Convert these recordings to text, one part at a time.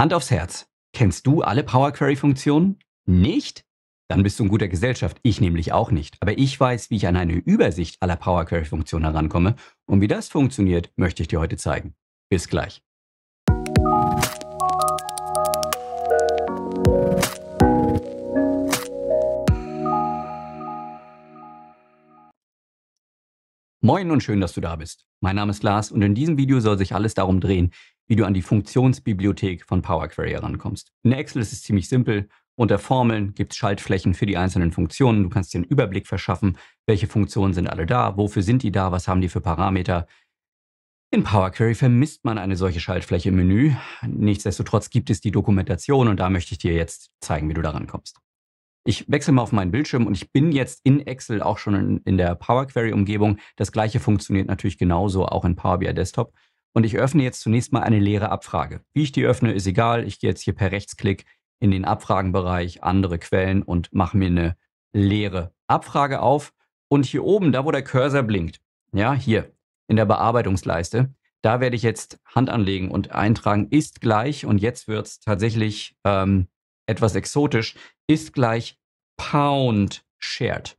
Hand aufs Herz. Kennst du alle Power Query Funktionen? Nicht? Dann bist du in guter Gesellschaft. Ich nämlich auch nicht. Aber ich weiß, wie ich an eine Übersicht aller Power Query Funktionen herankomme. Und wie das funktioniert, möchte ich dir heute zeigen. Bis gleich. Moin und schön, dass du da bist. Mein Name ist Lars und in diesem Video soll sich alles darum drehen, wie du an die Funktionsbibliothek von Power Query herankommst. In Excel ist es ziemlich simpel. Unter Formeln gibt es Schaltflächen für die einzelnen Funktionen. Du kannst dir einen Überblick verschaffen, welche Funktionen sind alle da, wofür sind die da, was haben die für Parameter. In Power Query vermisst man eine solche Schaltfläche im Menü. Nichtsdestotrotz gibt es die Dokumentation und da möchte ich dir jetzt zeigen, wie du daran kommst ich wechsle mal auf meinen Bildschirm und ich bin jetzt in Excel auch schon in, in der Power Query Umgebung. Das gleiche funktioniert natürlich genauso auch in Power BI Desktop. Und ich öffne jetzt zunächst mal eine leere Abfrage. Wie ich die öffne, ist egal. Ich gehe jetzt hier per Rechtsklick in den Abfragenbereich, andere Quellen und mache mir eine leere Abfrage auf. Und hier oben, da wo der Cursor blinkt, ja, hier in der Bearbeitungsleiste, da werde ich jetzt Hand anlegen und eintragen ist gleich. Und jetzt wird es tatsächlich ähm, etwas exotisch, ist gleich Pound Shared.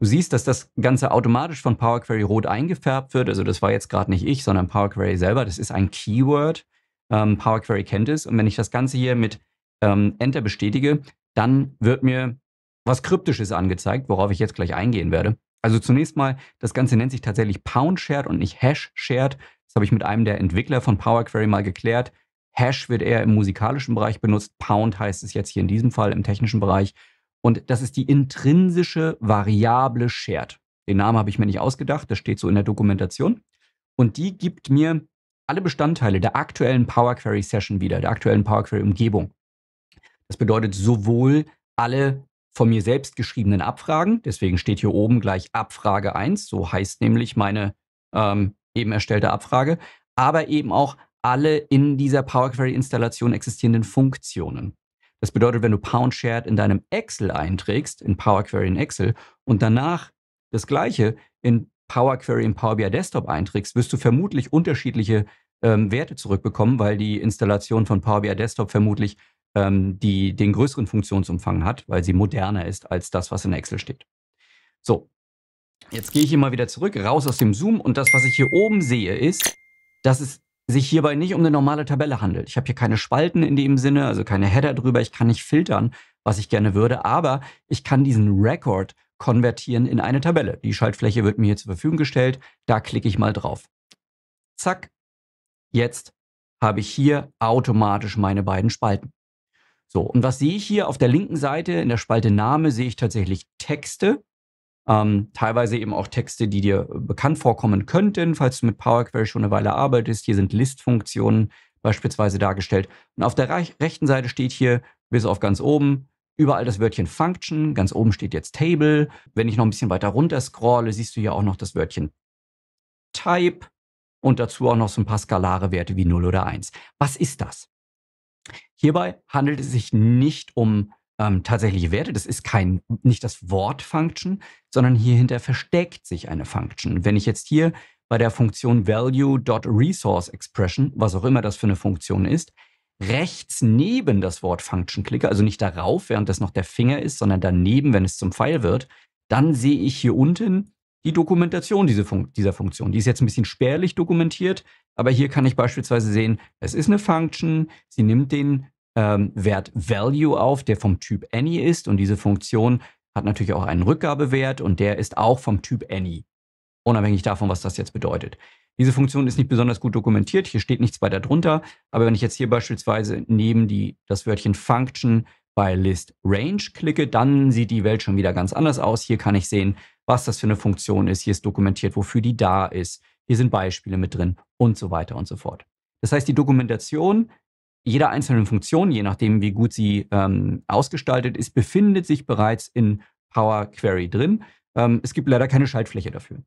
Du siehst, dass das Ganze automatisch von Power Query rot eingefärbt wird. Also das war jetzt gerade nicht ich, sondern Power Query selber. Das ist ein Keyword. Ähm, Power Query kennt es. Und wenn ich das Ganze hier mit ähm, Enter bestätige, dann wird mir was Kryptisches angezeigt, worauf ich jetzt gleich eingehen werde. Also zunächst mal, das Ganze nennt sich tatsächlich Pound Shared und nicht Hash Shared. Das habe ich mit einem der Entwickler von Power Query mal geklärt. Hash wird eher im musikalischen Bereich benutzt, Pound heißt es jetzt hier in diesem Fall im technischen Bereich. Und das ist die intrinsische Variable Shared. Den Namen habe ich mir nicht ausgedacht, das steht so in der Dokumentation. Und die gibt mir alle Bestandteile der aktuellen Power Query Session wieder, der aktuellen Power Query Umgebung. Das bedeutet sowohl alle von mir selbst geschriebenen Abfragen, deswegen steht hier oben gleich Abfrage 1, so heißt nämlich meine ähm, eben erstellte Abfrage, aber eben auch alle in dieser Power Query Installation existierenden Funktionen. Das bedeutet, wenn du Pound Shared in deinem Excel einträgst, in Power Query in Excel und danach das gleiche in Power Query in Power BI Desktop einträgst, wirst du vermutlich unterschiedliche ähm, Werte zurückbekommen, weil die Installation von Power BI Desktop vermutlich ähm, die, den größeren Funktionsumfang hat, weil sie moderner ist als das, was in Excel steht. So, jetzt gehe ich hier mal wieder zurück, raus aus dem Zoom und das, was ich hier oben sehe, ist, dass es sich hierbei nicht um eine normale Tabelle handelt. Ich habe hier keine Spalten in dem Sinne, also keine Header drüber. Ich kann nicht filtern, was ich gerne würde, aber ich kann diesen Record konvertieren in eine Tabelle. Die Schaltfläche wird mir hier zur Verfügung gestellt. Da klicke ich mal drauf. Zack. Jetzt habe ich hier automatisch meine beiden Spalten. So, und was sehe ich hier auf der linken Seite in der Spalte Name sehe ich tatsächlich Texte ähm, teilweise eben auch Texte, die dir äh, bekannt vorkommen könnten, falls du mit Power Query schon eine Weile arbeitest. Hier sind Listfunktionen beispielsweise dargestellt. Und auf der rechten Seite steht hier, bis auf ganz oben, überall das Wörtchen Function. Ganz oben steht jetzt Table. Wenn ich noch ein bisschen weiter runter scrolle, siehst du hier auch noch das Wörtchen Type und dazu auch noch so ein paar skalare Werte wie 0 oder 1. Was ist das? Hierbei handelt es sich nicht um ähm, tatsächliche Werte. Das ist kein, nicht das Wort Function, sondern hier hinter versteckt sich eine Function. Wenn ich jetzt hier bei der Funktion value.resourceExpression, was auch immer das für eine Funktion ist, rechts neben das Wort Function klicke, also nicht darauf, während das noch der Finger ist, sondern daneben, wenn es zum Pfeil wird, dann sehe ich hier unten die Dokumentation dieser Funktion. Die ist jetzt ein bisschen spärlich dokumentiert, aber hier kann ich beispielsweise sehen, es ist eine Function, sie nimmt den ähm, Wert Value auf, der vom Typ Any ist. Und diese Funktion hat natürlich auch einen Rückgabewert und der ist auch vom Typ Any, unabhängig davon, was das jetzt bedeutet. Diese Funktion ist nicht besonders gut dokumentiert, hier steht nichts weiter drunter, aber wenn ich jetzt hier beispielsweise neben die, das Wörtchen Function bei List Range klicke, dann sieht die Welt schon wieder ganz anders aus. Hier kann ich sehen, was das für eine Funktion ist, hier ist dokumentiert, wofür die da ist, hier sind Beispiele mit drin und so weiter und so fort. Das heißt, die Dokumentation jeder einzelnen Funktion, je nachdem, wie gut sie ähm, ausgestaltet ist, befindet sich bereits in Power Query drin. Ähm, es gibt leider keine Schaltfläche dafür.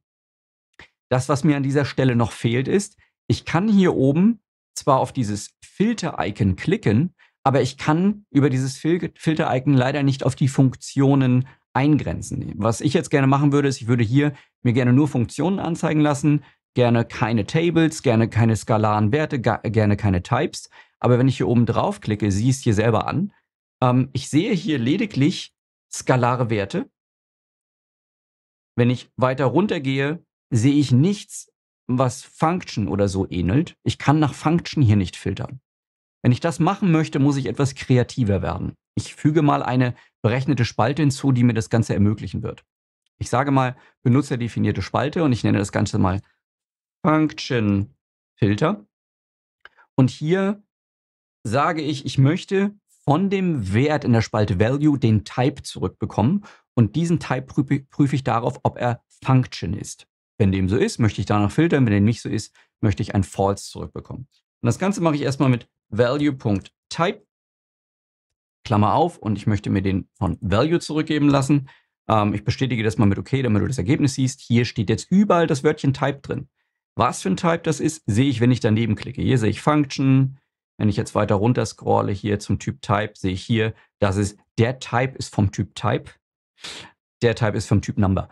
Das, was mir an dieser Stelle noch fehlt, ist, ich kann hier oben zwar auf dieses Filter-Icon klicken, aber ich kann über dieses Fil Filter-Icon leider nicht auf die Funktionen eingrenzen. Was ich jetzt gerne machen würde, ist, ich würde hier mir gerne nur Funktionen anzeigen lassen, gerne keine Tables, gerne keine skalaren Werte, gerne keine Types. Aber wenn ich hier oben drauf klicke, sieh es dir selber an. Ähm, ich sehe hier lediglich skalare Werte. Wenn ich weiter runter gehe, sehe ich nichts, was Function oder so ähnelt. Ich kann nach Function hier nicht filtern. Wenn ich das machen möchte, muss ich etwas kreativer werden. Ich füge mal eine berechnete Spalte hinzu, die mir das Ganze ermöglichen wird. Ich sage mal benutzerdefinierte Spalte und ich nenne das Ganze mal Function Filter. Und hier sage ich, ich möchte von dem Wert in der Spalte Value den Type zurückbekommen und diesen Type prüfe ich darauf, ob er Function ist. Wenn dem so ist, möchte ich danach filtern. Wenn dem nicht so ist, möchte ich ein False zurückbekommen. Und das Ganze mache ich erstmal mit value.type, Klammer auf, und ich möchte mir den von Value zurückgeben lassen. Ähm, ich bestätige das mal mit OK, damit du das Ergebnis siehst. Hier steht jetzt überall das Wörtchen Type drin. Was für ein Type das ist, sehe ich, wenn ich daneben klicke. Hier sehe ich Function, wenn ich jetzt weiter runter scrolle hier zum Typ Type, sehe ich hier, dass es der Type ist vom Typ Type, der Type ist vom Typ Number.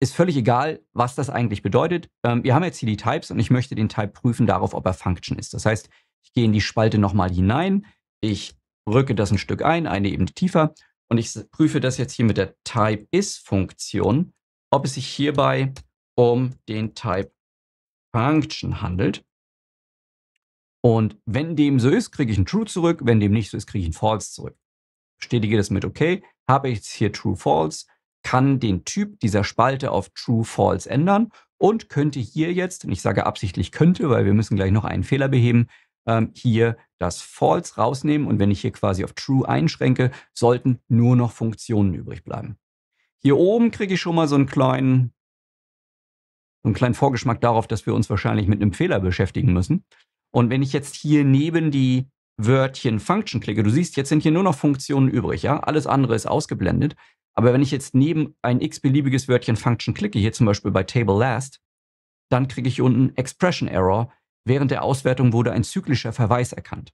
Ist völlig egal, was das eigentlich bedeutet. Ähm, wir haben jetzt hier die Types und ich möchte den Type prüfen darauf, ob er Function ist. Das heißt, ich gehe in die Spalte nochmal hinein, ich rücke das ein Stück ein, eine Ebene tiefer und ich prüfe das jetzt hier mit der Type is-Funktion, ob es sich hierbei um den Type Function handelt. Und wenn dem so ist, kriege ich ein True zurück. Wenn dem nicht so ist, kriege ich ein False zurück. Bestätige das mit OK. Habe ich jetzt hier True False, kann den Typ dieser Spalte auf True False ändern und könnte hier jetzt, und ich sage absichtlich könnte, weil wir müssen gleich noch einen Fehler beheben, ähm, hier das False rausnehmen. Und wenn ich hier quasi auf True einschränke, sollten nur noch Funktionen übrig bleiben. Hier oben kriege ich schon mal so einen kleinen, so einen kleinen Vorgeschmack darauf, dass wir uns wahrscheinlich mit einem Fehler beschäftigen müssen. Und wenn ich jetzt hier neben die Wörtchen Function klicke, du siehst, jetzt sind hier nur noch Funktionen übrig, ja? Alles andere ist ausgeblendet. Aber wenn ich jetzt neben ein x-beliebiges Wörtchen Function klicke, hier zum Beispiel bei Table Last, dann kriege ich unten Expression Error. Während der Auswertung wurde ein zyklischer Verweis erkannt.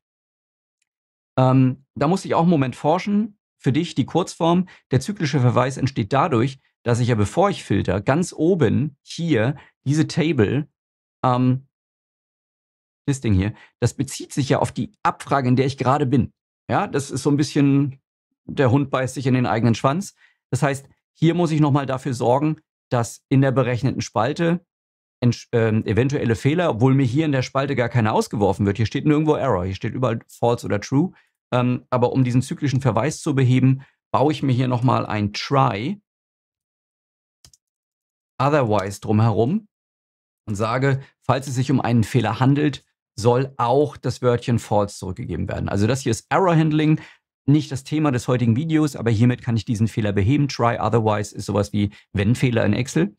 Ähm, da muss ich auch einen Moment forschen. Für dich die Kurzform. Der zyklische Verweis entsteht dadurch, dass ich ja, bevor ich filter, ganz oben hier diese Table ähm, das Ding hier, das bezieht sich ja auf die Abfrage, in der ich gerade bin. Ja, das ist so ein bisschen, der Hund beißt sich in den eigenen Schwanz. Das heißt, hier muss ich nochmal dafür sorgen, dass in der berechneten Spalte ähm, eventuelle Fehler, obwohl mir hier in der Spalte gar keiner ausgeworfen wird. Hier steht nirgendwo Error, hier steht überall False oder True. Ähm, aber um diesen zyklischen Verweis zu beheben, baue ich mir hier nochmal ein Try, Otherwise drumherum und sage, falls es sich um einen Fehler handelt, soll auch das Wörtchen false zurückgegeben werden. Also das hier ist Error Handling, nicht das Thema des heutigen Videos, aber hiermit kann ich diesen Fehler beheben. Try otherwise ist sowas wie Wenn-Fehler in Excel. Und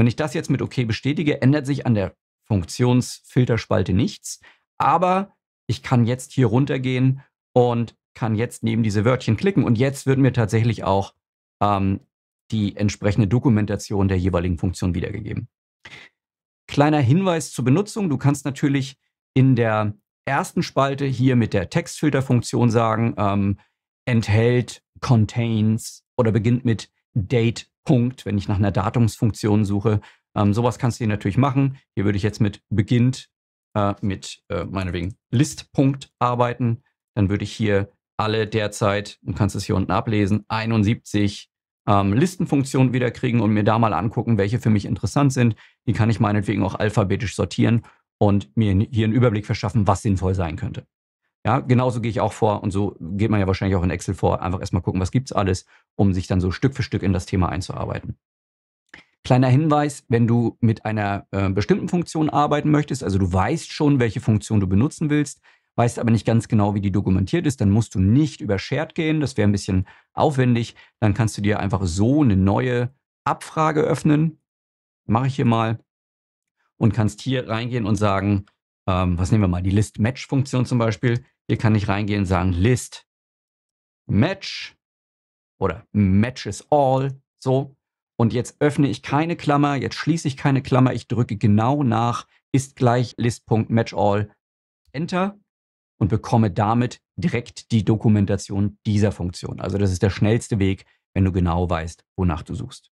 wenn ich das jetzt mit OK bestätige, ändert sich an der Funktionsfilterspalte nichts. Aber ich kann jetzt hier runtergehen und kann jetzt neben diese Wörtchen klicken. Und jetzt wird mir tatsächlich auch ähm, die entsprechende Dokumentation der jeweiligen Funktion wiedergegeben. Kleiner Hinweis zur Benutzung. Du kannst natürlich in der ersten Spalte hier mit der Textfilterfunktion sagen, ähm, enthält, contains oder beginnt mit Date. Punkt, wenn ich nach einer Datumsfunktion suche. Ähm, sowas kannst du hier natürlich machen. Hier würde ich jetzt mit beginnt äh, mit äh, meinetwegen List.punkt arbeiten. Dann würde ich hier alle derzeit, du kannst es hier unten ablesen, 71 ähm, Listenfunktionen wiederkriegen und mir da mal angucken, welche für mich interessant sind. Die kann ich meinetwegen auch alphabetisch sortieren und mir hier einen Überblick verschaffen, was sinnvoll sein könnte. Ja, genauso gehe ich auch vor und so geht man ja wahrscheinlich auch in Excel vor. Einfach erstmal gucken, was gibt es alles, um sich dann so Stück für Stück in das Thema einzuarbeiten. Kleiner Hinweis, wenn du mit einer äh, bestimmten Funktion arbeiten möchtest, also du weißt schon, welche Funktion du benutzen willst, weißt aber nicht ganz genau, wie die dokumentiert ist, dann musst du nicht über Shared gehen, das wäre ein bisschen aufwendig. Dann kannst du dir einfach so eine neue Abfrage öffnen. Mache ich hier mal und kannst hier reingehen und sagen, ähm, was nehmen wir mal, die List-Match-Funktion zum Beispiel. Hier kann ich reingehen und sagen, List Match oder Matches All, so. Und jetzt öffne ich keine Klammer, jetzt schließe ich keine Klammer, ich drücke genau nach, ist gleich list.matchall, Enter und bekomme damit direkt die Dokumentation dieser Funktion. Also das ist der schnellste Weg, wenn du genau weißt, wonach du suchst.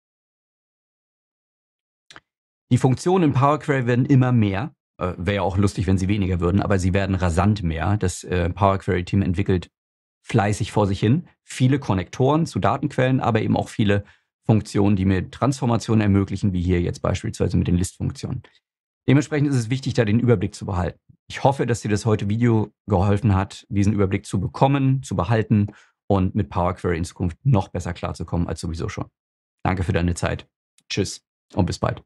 Die Funktionen in Power Query werden immer mehr. Äh, Wäre ja auch lustig, wenn sie weniger würden, aber sie werden rasant mehr. Das äh, Power Query Team entwickelt fleißig vor sich hin. Viele Konnektoren zu Datenquellen, aber eben auch viele Funktionen, die mir Transformationen ermöglichen, wie hier jetzt beispielsweise mit den List-Funktionen. Dementsprechend ist es wichtig, da den Überblick zu behalten. Ich hoffe, dass dir das heute Video geholfen hat, diesen Überblick zu bekommen, zu behalten und mit Power Query in Zukunft noch besser klarzukommen als sowieso schon. Danke für deine Zeit. Tschüss und bis bald.